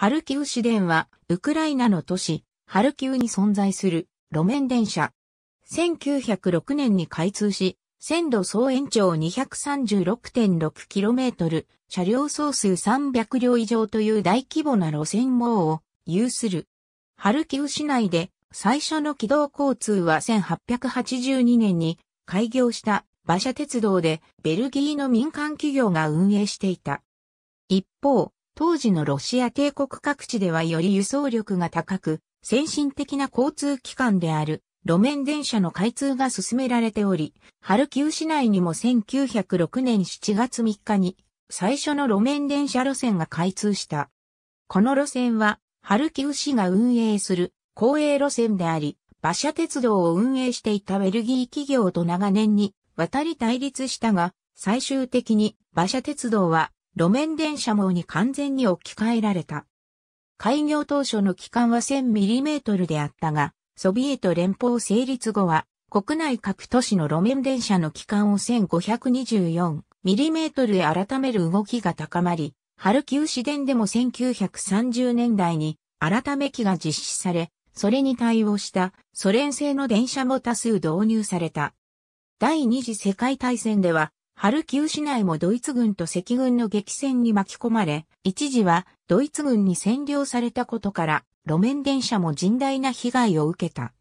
ハルキウ市電は、ウクライナの都市、ハルキウに存在する路面電車。1906年に開通し、線路総延長 236.6km、車両総数300両以上という大規模な路線網を有する。ハルキウ市内で最初の軌道交通は1882年に開業した馬車鉄道でベルギーの民間企業が運営していた。一方、当時のロシア帝国各地ではより輸送力が高く、先進的な交通機関である路面電車の開通が進められており、ハルキウ市内にも1906年7月3日に最初の路面電車路線が開通した。この路線は、ハルキウ市が運営する公営路線であり、馬車鉄道を運営していたベルギー企業と長年に渡り対立したが、最終的に馬車鉄道は路面電車網に完全に置き換えられた。開業当初の期間は 1000mm であったが、ソビエト連邦成立後は、国内各都市の路面電車の期間を 1524mm へ改める動きが高まり、ハルキウ市電でも1930年代に改め機が実施され、それに対応したソ連製の電車も多数導入された。第二次世界大戦ではハルキウ市内もドイツ軍と赤軍の激戦に巻き込まれ、一時はドイツ軍に占領されたことから、路面電車も甚大な被害を受けた。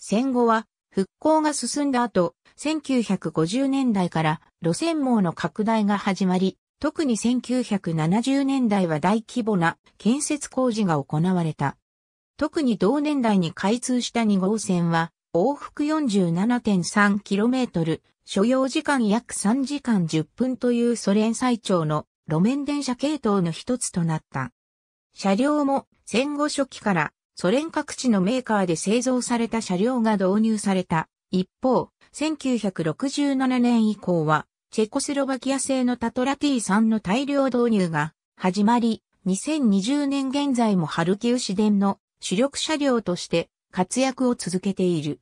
戦後は、復興が進んだ後、1950年代から路線網の拡大が始まり、特に1970年代は大規模な建設工事が行われた。特に同年代に開通した2号線は、往復 47.3km、所要時間約3時間10分というソ連最長の路面電車系統の一つとなった。車両も戦後初期からソ連各地のメーカーで製造された車両が導入された。一方、1967年以降は、チェコスロバキア製のタトラ T3 の大量導入が始まり、2020年現在もハルキウ市電の主力車両として活躍を続けている。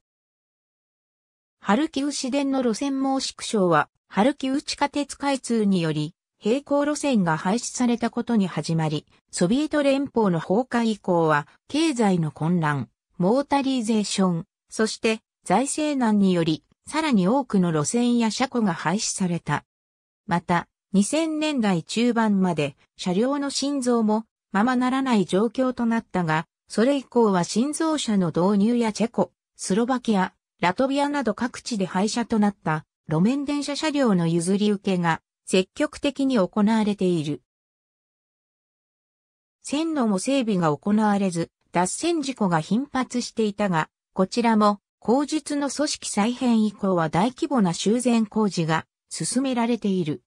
ハルキウ市電の路線網縮小は、ハルキウ地下鉄開通により、平行路線が廃止されたことに始まり、ソビエト連邦の崩壊以降は、経済の混乱、モータリーゼーション、そして財政難により、さらに多くの路線や車庫が廃止された。また、2000年代中盤まで車両の心臓もままならない状況となったが、それ以降は心臓車の導入やチェコ、スロバキア、ラトビアなど各地で廃車となった路面電車車両の譲り受けが積極的に行われている。線路も整備が行われず、脱線事故が頻発していたが、こちらも、工述の組織再編以降は大規模な修繕工事が進められている。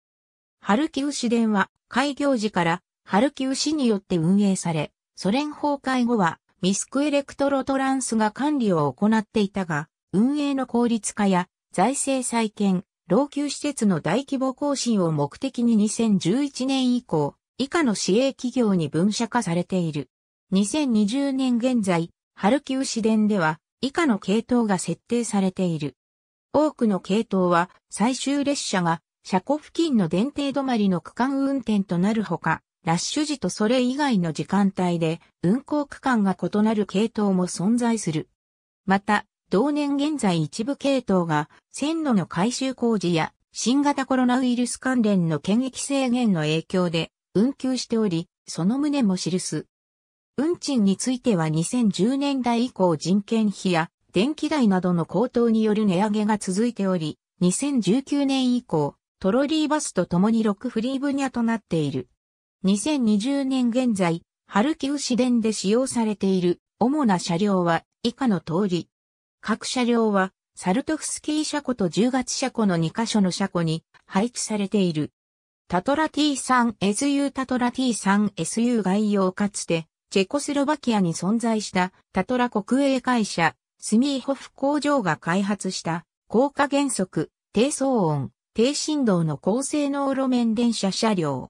ハルキウ市電は開業時からハルキウ市によって運営され、ソ連崩壊後はミスクエレクトロトランスが管理を行っていたが、運営の効率化や財政再建、老朽施設の大規模更新を目的に2011年以降、以下の市営企業に分社化されている。2020年現在、ハルキウ市電では以下の系統が設定されている。多くの系統は最終列車が車庫付近の電停止まりの区間運転となるほか、ラッシュ時とそれ以外の時間帯で運行区間が異なる系統も存在する。また、同年現在一部系統が線路の改修工事や新型コロナウイルス関連の検疫制限の影響で運休しており、その旨も記す。運賃については2010年代以降人件費や電気代などの高騰による値上げが続いており、2019年以降、トロリーバスと共に6フリーブニとなっている。2020年現在、ハルキウ市電で使用されている主な車両は以下の通り。各車両は、サルトフスキー車庫と10月車庫の2カ所の車庫に配置されている。タトラ T3SU タトラ T3SU 概要かつて、チェコスロバキアに存在したタトラ国営会社、スミーホフ工場が開発した高架原則、低騒音、低振動の高性能路面電車車両。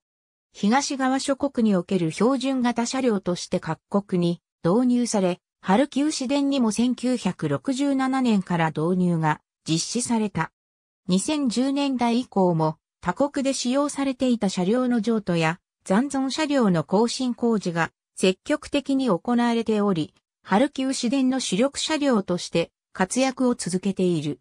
東側諸国における標準型車両として各国に導入され、ハルキウ市電にも1967年から導入が実施された。2010年代以降も他国で使用されていた車両の譲渡や残存車両の更新工事が積極的に行われており、ハルキウ市電の主力車両として活躍を続けている。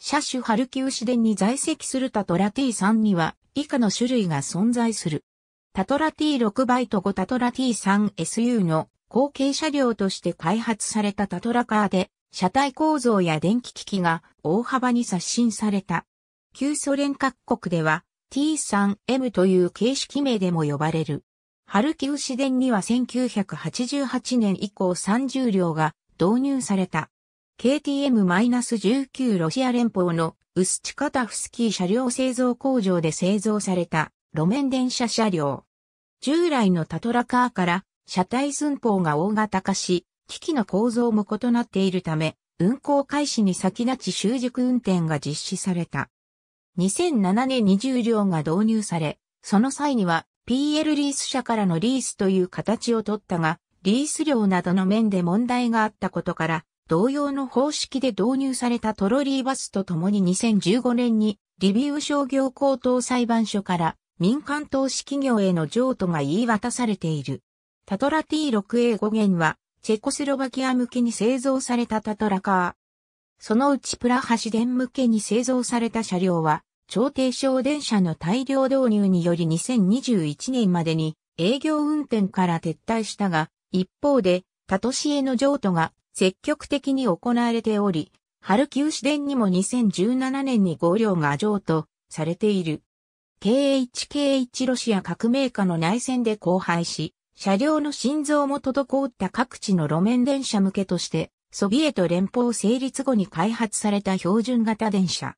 車種ハルキウ市電に在籍するタトラ T3 には以下の種類が存在する。タトラ T6 バイト5タトラ T3SU の後継車両として開発されたタトラカーで、車体構造や電気機器が大幅に刷新された。旧ソ連各国では T3M という形式名でも呼ばれる。ハルキウ市電には1988年以降30両が導入された。KTM-19 ロシア連邦のウスチカタフスキー車両製造工場で製造された路面電車車両。従来のタトラカーから車体寸法が大型化し、機器の構造も異なっているため、運行開始に先立ち習熟運転が実施された。2007年に重量が導入され、その際には PL リース車からのリースという形をとったが、リース料などの面で問題があったことから、同様の方式で導入されたトロリーバスとともに2015年にリビウ商業高等裁判所から民間投資企業への譲渡が言い渡されている。タトラ T6A 5元は、チェコスロバキア向けに製造されたタトラカー。そのうちプラハ市電向けに製造された車両は、超低小電車の大量導入により2021年までに営業運転から撤退したが、一方で、タトシへの譲渡が積極的に行われており、ハルキウ市電にも2017年に合両が譲渡されている。KHKH ロシア革命家の内戦で荒廃し、車両の心臓も滞った各地の路面電車向けとして、ソビエト連邦成立後に開発された標準型電車。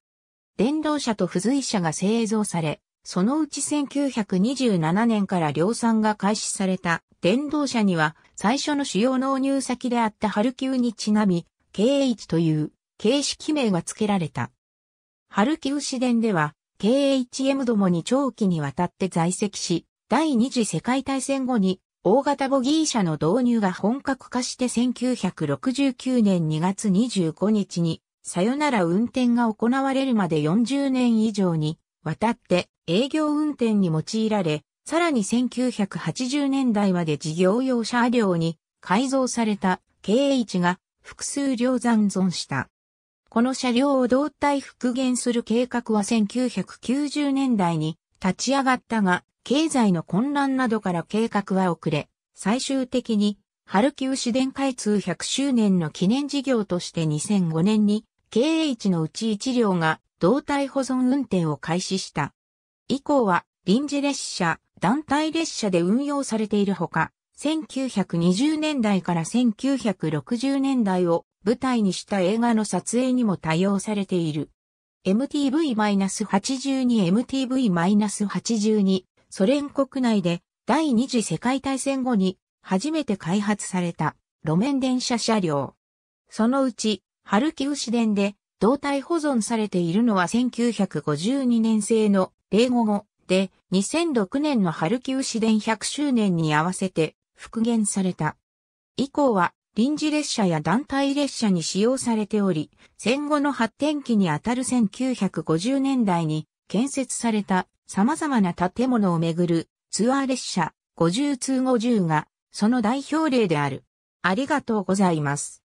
電動車と付随車が製造され、そのうち1927年から量産が開始された電動車には最初の主要納入先であったハルキウにちなみ、KH という形式名が付けられた。ハルキウ市電では KHM どもに長期にわたって在籍し、第二次世界大戦後に大型ボギー車の導入が本格化して1969年2月25日に、さよなら運転が行われるまで40年以上にわたって営業運転に用いられ、さらに1980年代まで事業用車両に改造された k h が複数両残存した。この車両を胴体復元する計画は1990年代に立ち上がったが、経済の混乱などから計画は遅れ、最終的に、ハルキウ市電開通100周年の記念事業として2005年に、KH のうち1両が動体保存運転を開始した。以降は、臨時列車、団体列車で運用されているほか、1920年代から1960年代を舞台にした映画の撮影にも多用されている。MTV-82MTV-82 ソ連国内で第二次世界大戦後に初めて開発された路面電車車両。そのうち、ハルキウ市電で胴体保存されているのは1952年製の例語語で2006年のハルキウ市電100周年に合わせて復元された。以降は臨時列車や団体列車に使用されており、戦後の発展期にあたる1950年代に建設された様々な建物をめぐるツアー列車50通50がその代表例である。ありがとうございます。